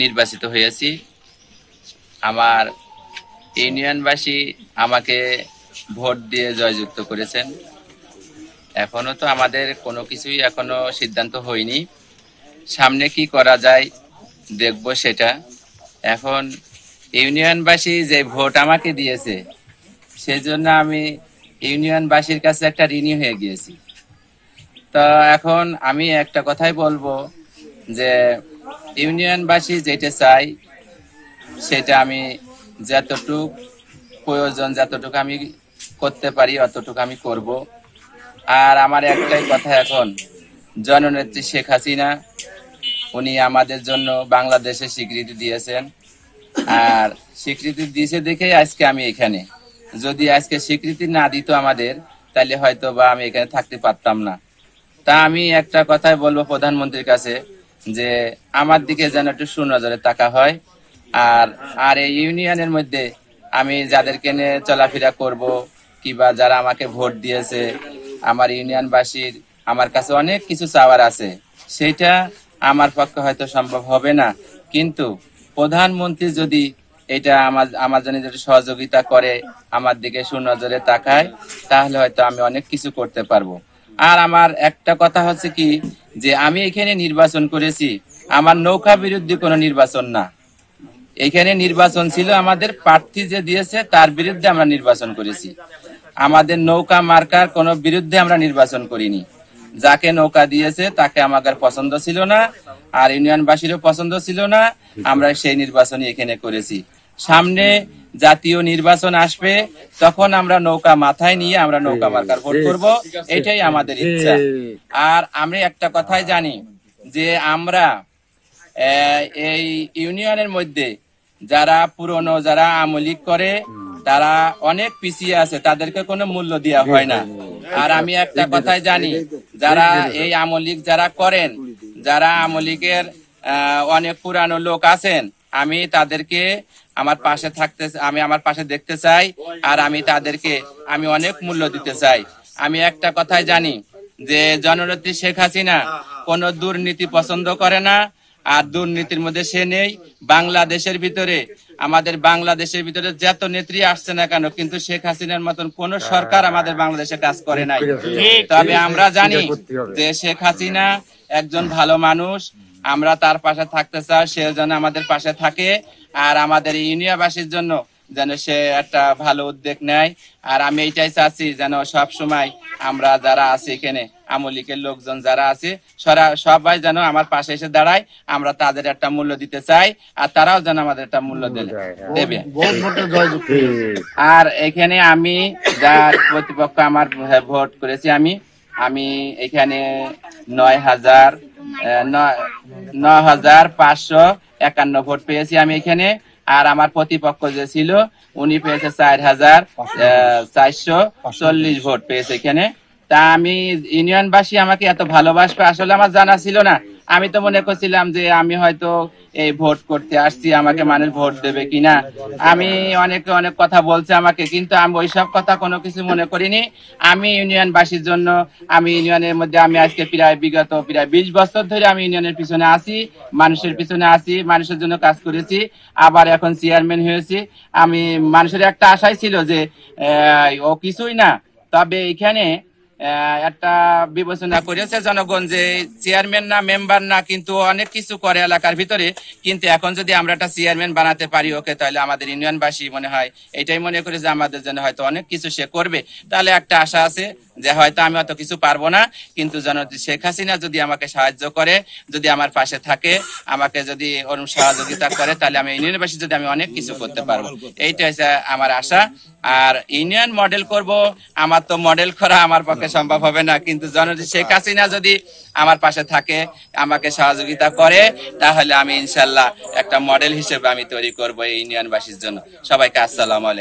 নির্বাচিত হয়েছি আমার ইউনিয়নবাসী আমাকে ভোট দিয়ে জয়যুক্ত করেছেন এখনো তো আমাদের কোনো কিছুই এখনো সিদ্ধান্ত হয়নি সামনে কি করা যায় দেখব সেটা এখন ইউনিয়নবাসী যে ভোট আমাকে দিয়েছে সেজন্য আমি ইউনিয়নবাসীর কাছে একটা ঋণী হয়ে গিয়েছি তো এখন আমি একটা কথাই বলবো যে ইউনিয়নবাসী যেটা চাই সেটা আমি যতটুক প্রয়োজন যতটুকু আমি করতে পারি অতটুকু আমি করব আর আমার একটাই কথা এখন জননেত্রী শেখ হাসিনা উনি আমাদের জন্য বাংলাদেশে স্বীকৃতি দিয়েছেন আর স্বীকৃতি দিয়েছে দেখে আজকে আমি এখানে যদি আজকে স্বীকৃতি না দিত আমাদের তাহলে হয়তো বা আমি এখানে থাকতে পারতাম না তা আমি একটা কথাই বলবো প্রধানমন্ত্রীর কাছে যে আমার দিকে যেন একটু সুনজরে তাকা হয় আর আর এই ইউনিয়নের মধ্যে আমি যাদেরকে নিয়ে চলাফেরা করব কিবা যারা আমাকে ভোট দিয়েছে আমার ইউনিয়নবাসীর আমার কাছে অনেক কিছু চাওয়ার আছে সেটা আমার পক্ষে হয়তো সম্ভব হবে না কিন্তু প্রধানমন্ত্রী যদি এটা আমার আমার জন্য যদি সহযোগিতা করে আমার দিকে সুনজরে তাকায় তাহলে হয়তো আমি অনেক কিছু করতে পারবো আর আমার একটা কথা হচ্ছে কি যে আমি এখানে নির্বাচন করেছি আমার নৌকা বিরুদ্ধে কোনো নির্বাচন না এখানে নির্বাচন ছিল আমাদের প্রার্থী যে দিয়েছে তার বিরুদ্ধে আমরা নির্বাচন করেছি আমাদের নৌকা মার্কার কোনো বিরুদ্ধে আমরা নির্বাচন করিনি যাকে নৌকা দিয়েছে তাকে আমাদের পছন্দ ছিল না আর ইউনিয়নবাসীরও পছন্দ ছিল না আমরা সেই নির্বাচনই এখানে করেছি সামনে জাতীয় নির্বাচন আসবে তখন আমরা নৌকা মাথায় নিয়ে আমরা নৌকা হ্যাঁ, মার্কার ভোট হ্যাঁ। করব এটাই আমাদের হ্যাঁ। ইচ্ছা আর আমি একটা কথাই জানি যে আমরা এই ইউনিয়নের মধ্যে যারা পুরনো যারা আমলিক করে তারা অনেক পিছিয়ে আছে তাদেরকে কোনো মূল্য দেওয়া হয় না আর আমি একটা কথাই জানি যারা এই আমলিক যারা করেন যারা আমলিকের অনেক পুরানো লোক আছেন আমি তাদেরকে আমার পাশে থাকতে আমি আমার পাশে দেখতে চাই আর আমি তাদেরকে আমি অনেক মূল্য দিতে চাই আমি একটা কথাই জানি যে জনরতি শেখ হাসিনা কোন দুর্নীতি পছন্দ করে না আর দুর্নীতির মধ্যে সে নেই বাংলাদেশের ভিতরে আমাদের বাংলাদেশের ভিতরে যত নেত্রী আসছে না কেন কিন্তু শেখ হাসিনার মতন কোন সরকার আমাদের বাংলাদেশে কাজ করে নাই তবে আমরা জানি যে শেখ হাসিনা একজন ভালো মানুষ আমরা তার পাশে থাকতে চাই সে যেন আমাদের পাশে থাকে আর আমাদের ইউনিয়াবাসীর জন্য যেন সে একটা ভালো উদ্যোগ নেয় আর আমি এইটাই চাচ্ছি যেন সব সময় আমরা যারা আছি এখানে আমলিকের লোকজন যারা আছে সবাই যেন আমার পাশে এসে দাঁড়ায় আমরা তাদের একটা মূল্য দিতে চাই আর তারাও যেন আমাদের একটা মূল্য হ্যাঁ। দেবে আর এখানে আমি যার প্রতিপক্ষ আমার ভোট করেছি আমি আমি এখানে নয় হাজার ন হাজার পাঁচশো একান্ন ভোট পেয়েছি আমি এখানে আর আমার প্রতিপক্ষ যে ছিল উনি পেয়েছে চার হাজার চারশো চল্লিশ ভোট পেয়েছে এখানে তা আমি ইউনিয়নবাসী আমাকে এত ভালোবাসবে আসলে আমার জানা ছিল না আমি তো মনে করছিলাম যে আমি হয়তো এই ভোট করতে আসছি আমাকে মানুষ ভোট দেবে কিনা আমি অনেকে অনেক কথা বলছে আমাকে কিন্তু আমি ওইসব কথা কোনো কিছু মনে করিনি আমি ইউনিয়ন বাসীর জন্য আমি ইউনিয়নের মধ্যে আমি আজকে প্রায় বিগত প্রায় বিশ বছর ধরে আমি ইউনিয়নের পিছনে আসি মানুষের পিছনে আসি মানুষের জন্য কাজ করেছি আবার এখন চেয়ারম্যান হয়েছি আমি মানুষের একটা আশাই ছিল যে ও কিছুই না তবে এখানে একটা বিবেচনা করেছে জনগণ যে চেয়ারম্যান না মেম্বার না কিন্তু অনেক কিছু করে এলাকার ভিতরে কিন্তু এখন যদি আমরা একটা চেয়ারম্যান বানাতে পারি ওকে তাহলে আমাদের ইউনিয়নবাসী মনে হয় এটাই মনে করি যে আমাদের জন্য হয়তো অনেক কিছু সে করবে তাহলে একটা আশা আছে যে হয়তো আমি অত কিছু পারবো না কিন্তু জন শেখ হাসিনা যদি আমাকে সাহায্য করে যদি আমার পাশে থাকে আমাকে যদি অরুণ সহযোগিতা করে তাহলে আমি ইউনিয়নবাসী যদি আমি অনেক কিছু করতে পারবো এইটা হচ্ছে আমার আশা আর ইউনিয়ন মডেল করব আমার তো মডেল করা আমার পক্ষে সম্ভব হবে না কিন্তু জনতা শেখ হাসিনা যদি আমার পাশে থাকে আমাকে সহযোগিতা করে তাহলে আমি ইনশাল্লাহ একটা মডেল হিসেবে আমি তৈরি করব এই ইউনিয়নবাসীর জন্য সবাইকে আসসালাম আলাইকুম